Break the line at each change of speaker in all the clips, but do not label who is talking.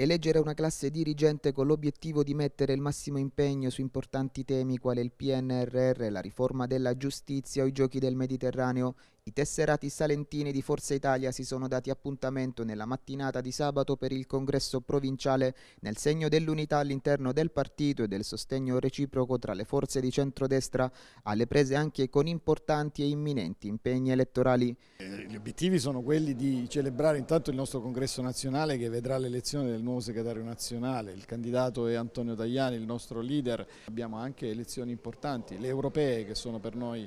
Eleggere una classe dirigente con l'obiettivo di mettere il massimo impegno su importanti temi quali il PNRR, la riforma della giustizia o i giochi del Mediterraneo i tesserati salentini di Forza Italia si sono dati appuntamento nella mattinata di sabato per il congresso provinciale nel segno dell'unità all'interno del partito e del sostegno reciproco tra le forze di centrodestra alle prese anche con importanti e imminenti impegni
elettorali. Eh, gli obiettivi sono quelli di celebrare intanto il nostro congresso nazionale che vedrà l'elezione del nuovo segretario nazionale, il candidato è Antonio Tagliani, il nostro leader, abbiamo anche elezioni importanti, le europee che sono per noi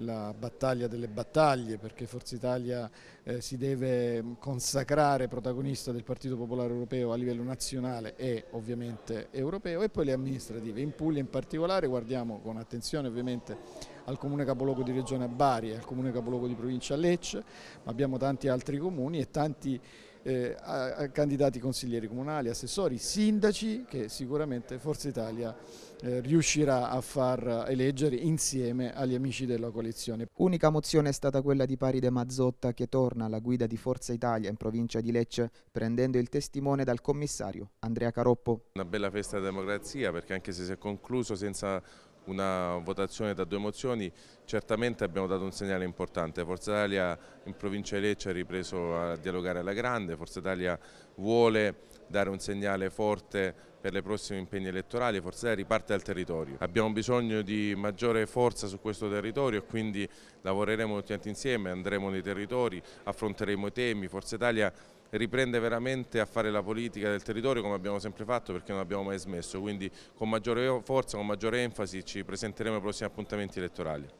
la battaglia delle battaglie perché Forza Italia eh, si deve consacrare protagonista del Partito Popolare Europeo a livello nazionale e ovviamente europeo e poi le amministrative. In Puglia in particolare guardiamo con attenzione ovviamente al comune capoluogo di regione a Bari e al comune capoluogo di provincia a Lecce, ma abbiamo tanti altri comuni e tanti eh, a, a candidati consiglieri comunali, assessori, sindaci che sicuramente Forza Italia eh, riuscirà a far eleggere insieme agli amici della coalizione.
Unica mozione è stata quella di Paride Mazzotta che torna alla guida di Forza Italia in provincia di Lecce prendendo il testimone dal commissario Andrea Caroppo.
Una bella festa della democrazia perché anche se si è concluso senza una votazione da due mozioni, certamente abbiamo dato un segnale importante. Forza Italia in provincia di Lecce ha ripreso a dialogare alla grande, Forza Italia vuole dare un segnale forte per le prossime impegni elettorali, Forza Italia riparte dal territorio. Abbiamo bisogno di maggiore forza su questo territorio e quindi lavoreremo tutti insieme, andremo nei territori, affronteremo i temi, Forza Italia riprende veramente a fare la politica del territorio come abbiamo sempre fatto perché non abbiamo mai smesso, quindi con maggiore forza, con maggiore enfasi ci presenteremo ai prossimi appuntamenti elettorali.